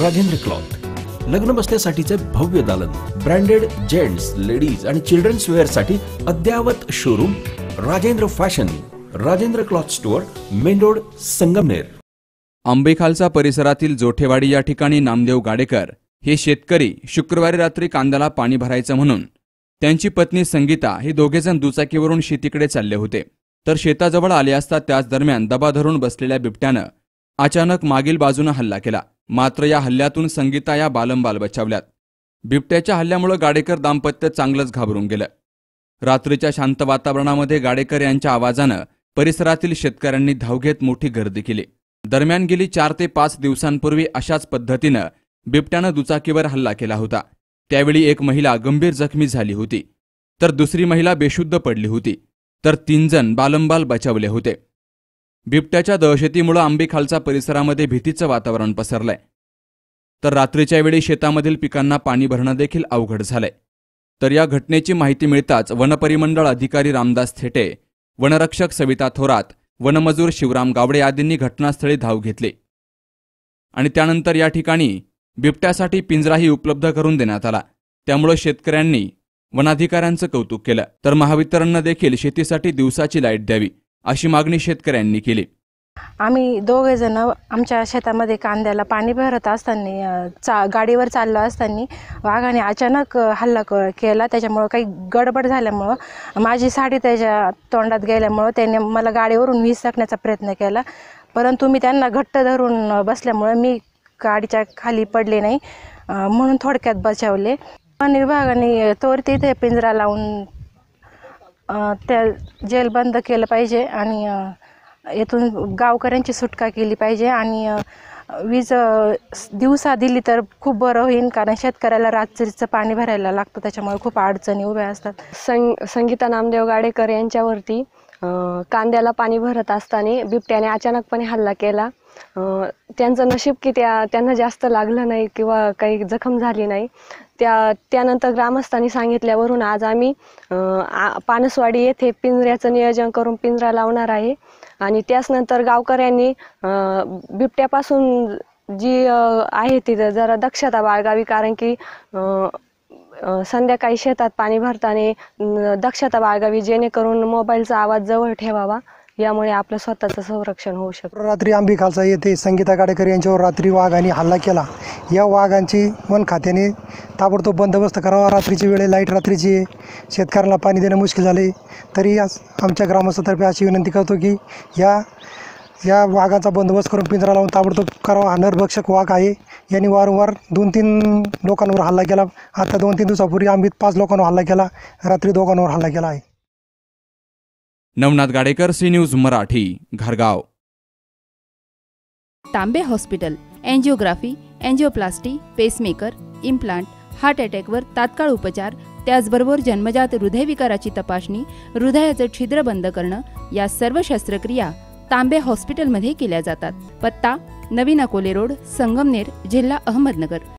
Rajendra cloth लग्न बसण्यासाठीचे भव्य दालन ब्रँडेड जेंट्स लेडीज आणि चिल्ड्रन्स साठी अद्यावत showroom Rajendra fashion Rajendra cloth store main road Sangamner आंबेखालचा परिसरातील जोठेवाडी या ठिकाणी नामदेव गाडेकर हे शेतकरी शुक्रवारी रात्री कांद्याला पाणी भरायचं म्हणून त्यांची पत्नी संगीता हे दोघेजण दुचाकीवरून शेतीकडे चालले होते तर शेताजवळ आले असता त्याच दरम्यान दबा धरून बसलेल्या बिबट्यानं अचानक मागील बाजूनं हल्ला केला मात्र या हल्ल्यातून संगीता या बालंबाल बचावल्यात बिबट्याच्या हल्ल्यामुळे गाडेकर दाम्पत्य चांगलंच घाबरून गेलं रात्रीच्या शांत वातावरणामध्ये गाडेकर यांच्या आवाजानं परिसरातील शेतकऱ्यांनी धाव घेत मोठी गर्दी केली दरम्यान गेली चार ते पाच दिवसांपूर्वी अशाच पद्धतीनं बिबट्यानं दुचाकीवर हल्ला केला होता त्यावेळी एक महिला गंभीर जखमी झाली होती तर दुसरी महिला बेशुद्ध पडली होती तर तीन जण बालंबाल बचावले होते बिबट्याच्या दहशतीमुळे आंबीखालचा परिसरामध्ये भीतीचं वातावरण पसरलंय तर रात्रीच्या वेळी शेतामधील पिकांना पाणी भरणं देखील अवघड झालंय तर या घटनेची माहिती मिळताच वनपरिमंडळ अधिकारी रामदास थेटे वनरक्षक सविता थोरात वनमजूर शिवराम गावडे आदींनी घटनास्थळी धाव घेतली आणि त्यानंतर या ठिकाणी बिबट्यासाठी पिंजराही उपलब्ध करून देण्यात आला त्यामुळे शेतकऱ्यांनी वनाधिकाऱ्यांचं कौतुक केलं तर महावितरणनं देखील शेतीसाठी दिवसाची लाईट द्यावी अशी मागणी शेतकऱ्यांनी केली आम्ही दोघे जण आमच्या शेतामध्ये कांद्याला पाणी भरत असताना चा गाडीवर चाललो असताना वाघाने अचानक हल्ला केला त्याच्यामुळं काही गडबड झाल्यामुळं माझी साडी त्याच्या तोंडात गेल्यामुळं त्याने मला गाडीवरून वीज टाकण्याचा प्रयत्न केला परंतु मी त्यांना घट्ट धरून बसल्यामुळं मी गाडीच्या खाली पडले नाही म्हणून थोडक्यात बचावले वन विभागाने तोर तिथे पिंजरा लावून त्या जेल बंद केलं पाहिजे आणि येथून गावकऱ्यांची सुटका केली पाहिजे आणि वीज दिवसा दिली तर खूप बरं होईल कारण शेतकऱ्याला रात्रीचं पाणी भरायला लागतं त्याच्यामुळे खूप अडचणी उभ्या असतात संग संगीता नामदेव गाडेकर यांच्यावरती कांद्याला पाणी भरत असताना बिबट्याने अचानकपणे हल्ला केला त्यांचं नशीब की त्या त्यांना जास्त लागलं नाही किंवा काही जखम झाली नाही त्या त्यानंतर ग्रामस्थांनी सांगितल्यावरून आज आम्ही पानसवाडी येथे पिंजऱ्याचं नियोजन करून पिंजरा लावणार आहे आणि नंतर गावकऱ्यांनी बिबट्यापासून जी आहे ती जरा दक्षता बाळगावी कारण की संध्याकाळी शेतात पाणी भरताना दक्षता बाळगावी जेणेकरून मोबाईलचा आवाज जवळ ठेवावा यामुळे आपलं स्वतःचं संरक्षण होऊ शकतं रात्री आंबी येथे संगीता गाडेकर यांच्यावर रात्री वाघ आणि हल्ला केला या वाघांची वन खात्याने ताबडतोब बंदोबस्त करावा रात्रीची वेळ लाईट रात्रीची शेतकऱ्यांना पाणी देणं मुश्किल झाले तरी आज आमच्या ग्रामस्थतर्फे अशी विनंती करतो की या या वाघाचा बंदोबस्त करून पिंजरा लावून ताबडतोब करावा हा नरभक्षक वाघ आहे यांनी वारंवार दोन तीन लोकांवर हल्ला केला आता दोन तीन दिवसापूर्वी आम्ही पाच लोकांवर हल्ला केला रात्री दोघांवर हल्ला केला आहे नवनाथ गाडेकर सी न्यूज मराठी घरगाव Tambe hospital angiography angioplasty pacemaker implant heart अटॅकवर तात्काळ उपचार त्याचबरोबर जन्मजात हृदयविकाराची तपासणी हृदयाचं छिद्र बंद करणं या सर्व शस्त्रक्रिया तांबे हॉस्पिटलमध्ये केल्या जातात पत्ता नवीन अकोले रोड संगमनेर जिल्हा अहमदनगर